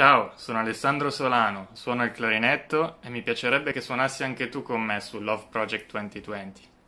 Ciao, sono Alessandro Solano, suono il clarinetto e mi piacerebbe che suonassi anche tu con me su Love Project 2020.